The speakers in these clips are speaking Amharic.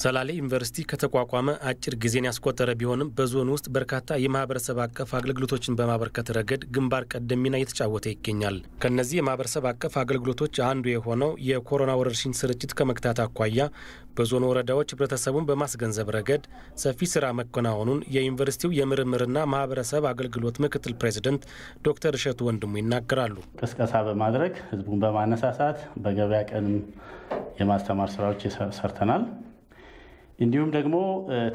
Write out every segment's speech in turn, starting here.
ሰላሌ ዩኒቨርሲቲ ከተቋቋመ አጭር ጊዜን ያስቆጠረ ቢሆንም በዞን ውስጥ በርካታ የማህበረሰብ አቀፍ አገልግሎቶችን በማበርከት ረገድ ግንባር ቀደም ሚና እየተጫወተ ይገኛል። ከእነዚህ የማህበረሰብ አቀፍ አገልግሎቶች አንዱ የሆነው የኮሮና ወረርሽኝ ስርጭት ከመግታት አኳያ በዞን ወረዳዎች ህብረተሰቡን በማስገንዘብ ረገድ ሰፊ ስራ መከናወኑን የዩኒቨርሲቲው የምርምርና ማህበረሰብ አገልግሎት ምክትል ፕሬዚደንት ዶክተር እሸቱ ወንድሙ ይናገራሉ። ቅስቀሳ በማድረግ ህዝቡን በማነሳሳት በገበያ ቀንም የማስተማር ስራዎች ሰርተናል። እንዲሁም ደግሞ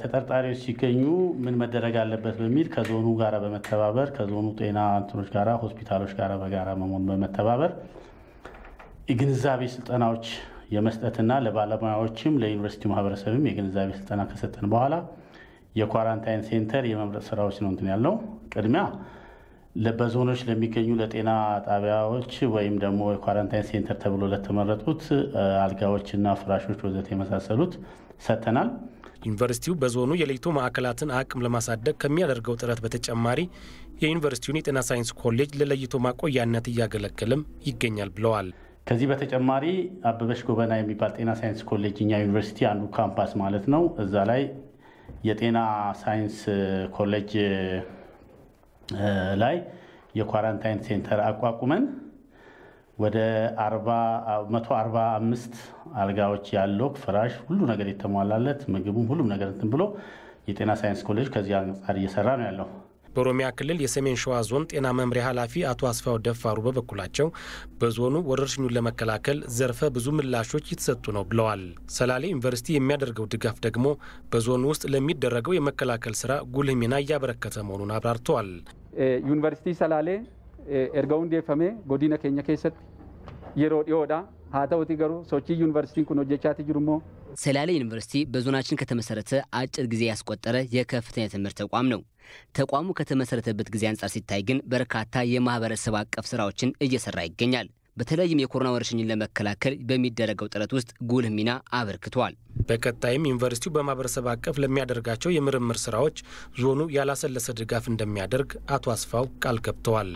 ተጠርጣሪዎች ሲገኙ ምን መደረግ አለበት በሚል ከዞኑ ጋር በመተባበር ከዞኑ ጤና እንትኖች ጋር ሆስፒታሎች ጋር በጋራ መሆን በመተባበር የግንዛቤ ስልጠናዎች የመስጠትና ለባለሙያዎችም ለዩኒቨርሲቲ ማህበረሰብም የግንዛቤ ስልጠና ከሰጠን በኋላ የኳራንታይን ሴንተር የመምረጥ ስራዎች ነው እንትን ያለው ቅድሚያ በዞኖች ለሚገኙ ለጤና ጣቢያዎች ወይም ደግሞ የኳረንታይን ሴንተር ተብሎ ለተመረጡት አልጋዎችና ፍራሾች ወዘት የመሳሰሉት ሰጥተናል። ዩኒቨርሲቲው በዞኑ የለይቶ ማዕከላትን አቅም ለማሳደግ ከሚያደርገው ጥረት በተጨማሪ የዩኒቨርሲቲውን የጤና ሳይንስ ኮሌጅ ለለይቶ ማቆያነት እያገለገለም ይገኛል ብለዋል። ከዚህ በተጨማሪ አበበሽ ጎበና የሚባል ጤና ሳይንስ ኮሌጅ እኛ ዩኒቨርሲቲ አንዱ ካምፓስ ማለት ነው። እዛ ላይ የጤና ሳይንስ ኮሌጅ ላይ የኳራንታይን ሴንተር አቋቁመን ወደ 145 አልጋዎች ያለው ፍራሽ ሁሉ ነገር የተሟላለት ምግቡም ሁሉም ነገር እንትን ብሎ የጤና ሳይንስ ኮሌጅ ከዚህ አንጻር እየሰራ ነው ያለው። በኦሮሚያ ክልል የሰሜን ሸዋ ዞን ጤና መምሪያ ኃላፊ አቶ አስፋው ደፋሩ በበኩላቸው በዞኑ ወረርሽኙን ለመከላከል ዘርፈ ብዙ ምላሾች የተሰጡ ነው ብለዋል። ሰላሌ ዩኒቨርሲቲ የሚያደርገው ድጋፍ ደግሞ በዞኑ ውስጥ ለሚደረገው የመከላከል ስራ ጉልህ ሚና እያበረከተ መሆኑን አብራርተዋል። yuunivarsiitii eh, Salaalee eh, erga hundeeffamee godina keenya keessatti yeroo dhiyoodha. ሀ ተውቲ ገሩ ሶቺ ዩኒቨርሲቲን ኩን ሆጀቻት ጅሩሞ ሰላሌ ዩኒቨርሲቲ በዞናችን ከተመሰረተ አጭር ጊዜ ያስቆጠረ የከፍተኛ ትምህርት ተቋም ነው። ተቋሙ ከተመሰረተበት ጊዜ አንጻር ሲታይ ግን በርካታ የማህበረሰብ አቀፍ ስራዎችን እየሰራ ይገኛል። በተለይም የኮሮና ወረርሽኝን ለመከላከል በሚደረገው ጥረት ውስጥ ጉልህ ሚና አበርክቷል። በቀጣይም ዩኒቨርሲቲው በማህበረሰብ አቀፍ ለሚያደርጋቸው የምርምር ስራዎች ዞኑ ያላሰለሰ ድጋፍ እንደሚያደርግ አቶ አስፋው ቃል ገብተዋል።